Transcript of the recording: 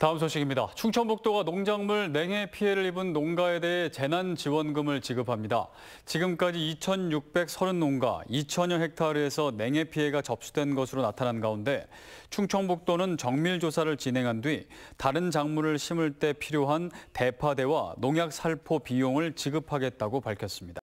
다음 소식입니다. 충청북도가 농작물 냉해 피해를 입은 농가에 대해 재난지원금을 지급합니다. 지금까지 2,630농가 2천여 헥타르에서 냉해 피해가 접수된 것으로 나타난 가운데 충청북도는 정밀 조사를 진행한 뒤 다른 작물을 심을 때 필요한 대파대와 농약 살포 비용을 지급하겠다고 밝혔습니다.